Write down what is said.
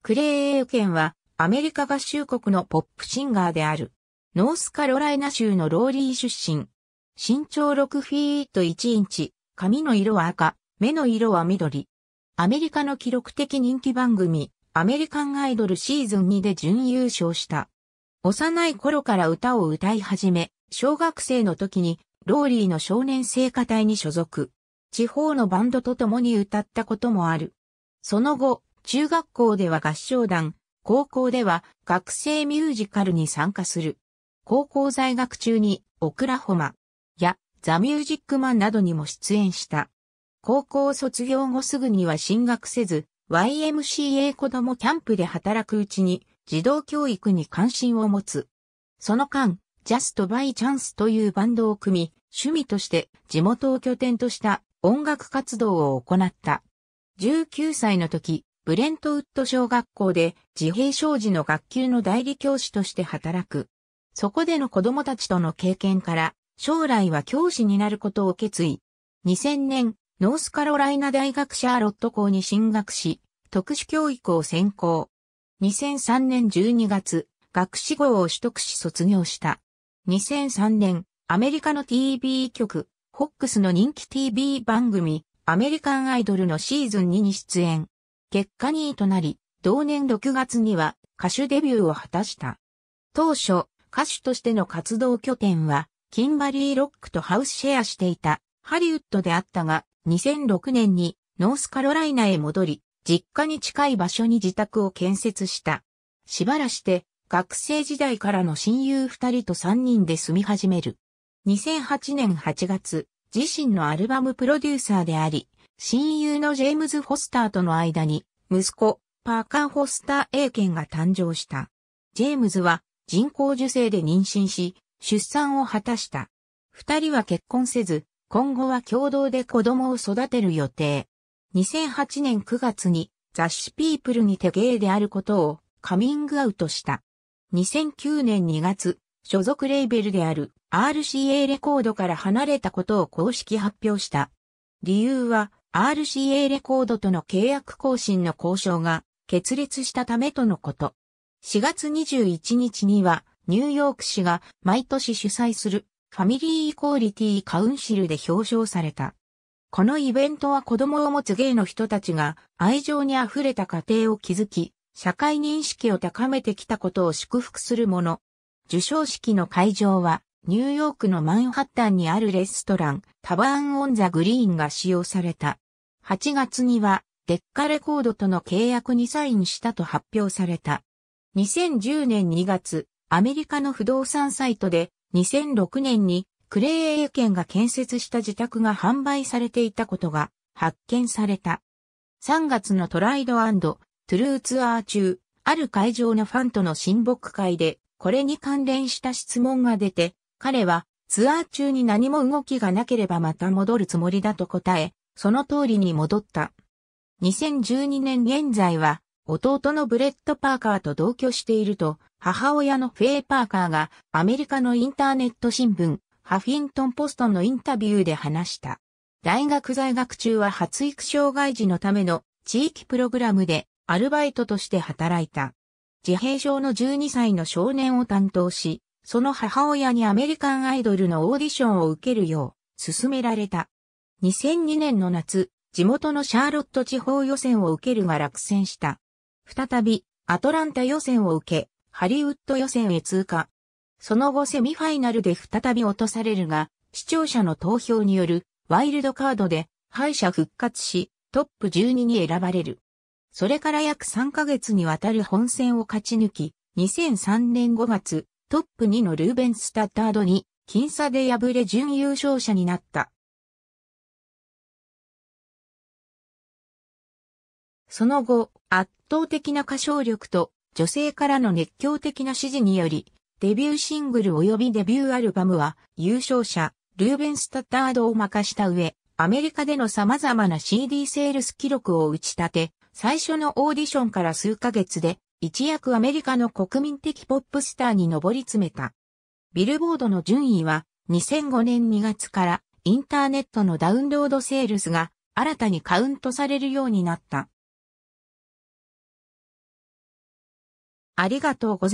クレイ・エーケンはアメリカ合衆国のポップシンガーである。ノースカロライナ州のローリー出身。身長6フィート1インチ、髪の色は赤、目の色は緑。アメリカの記録的人気番組、アメリカンアイドルシーズン2で準優勝した。幼い頃から歌を歌い始め、小学生の時にローリーの少年聖歌隊に所属。地方のバンドと共に歌ったこともある。その後、中学校では合唱団、高校では学生ミュージカルに参加する。高校在学中にオクラホマやザ・ミュージックマンなどにも出演した。高校卒業後すぐには進学せず、YMCA 子供キャンプで働くうちに児童教育に関心を持つ。その間、ジャスト・バイ・チャンスというバンドを組み、趣味として地元を拠点とした音楽活動を行った。19歳の時、ブレントウッド小学校で自閉症児の学級の代理教師として働く。そこでの子供たちとの経験から、将来は教師になることを決意。2000年、ノースカロライナ大学シャーロット校に進学し、特殊教育を専攻。2003年12月、学士号を取得し卒業した。2003年、アメリカの TV 局、ホックスの人気 TV 番組、アメリカンアイドルのシーズン2に出演。結果2位となり、同年6月には歌手デビューを果たした。当初、歌手としての活動拠点は、キンバリーロックとハウスシェアしていたハリウッドであったが、2006年にノースカロライナへ戻り、実家に近い場所に自宅を建設した。しばらして、学生時代からの親友2人と3人で住み始める。2008年8月、自身のアルバムプロデューサーであり、親友のジェームズ・フォスターとの間に、息子、パーカー・フォスター・エーケンが誕生した。ジェームズは人工受精で妊娠し、出産を果たした。二人は結婚せず、今後は共同で子供を育てる予定。2008年9月に雑誌ピープルにてゲイであることをカミングアウトした。2009年2月、所属レーベルである RCA レコードから離れたことを公式発表した。理由は RCA レコードとの契約更新の交渉が決裂したためとのこと。4月21日には、ニューヨーク市が毎年主催するファミリーイコーリティカウンシルで表彰された。このイベントは子供を持つゲイの人たちが愛情に溢れた家庭を築き、社会認識を高めてきたことを祝福するもの。受賞式の会場はニューヨークのマンハッタンにあるレストラン、タバーン・オン・ザ・グリーンが使用された。8月には、デッカレコードとの契約にサインしたと発表された。2010年2月、アメリカの不動産サイトで、2006年にクレーエ県が建設した自宅が販売されていたことが発見された。3月のトライドトゥルーツアー中、ある会場のファンとの親睦会で、これに関連した質問が出て、彼はツアー中に何も動きがなければまた戻るつもりだと答え、その通りに戻った。2012年現在は、弟のブレット・パーカーと同居していると、母親のフェイ・パーカーがアメリカのインターネット新聞、ハフィントン・ポストのインタビューで話した。大学在学中は発育障害児のための地域プログラムでアルバイトとして働いた。自閉症の12歳の少年を担当し、その母親にアメリカンアイドルのオーディションを受けるよう、勧められた。2002年の夏、地元のシャーロット地方予選を受けるが落選した。再び、アトランタ予選を受け、ハリウッド予選へ通過。その後セミファイナルで再び落とされるが、視聴者の投票によるワイルドカードで敗者復活し、トップ12に選ばれる。それから約3ヶ月にわたる本戦を勝ち抜き、2003年5月、トップ2のルーベン・スタッタードに、僅差で敗れ準優勝者になった。その後、圧倒的な歌唱力と女性からの熱狂的な支持により、デビューシングル及びデビューアルバムは優勝者、ルーベン・スタッタードを任した上、アメリカでの様々な CD セールス記録を打ち立て、最初のオーディションから数ヶ月で一躍アメリカの国民的ポップスターに上り詰めた。ビルボードの順位は2005年2月からインターネットのダウンロードセールスが新たにカウントされるようになった。ありがとうございます。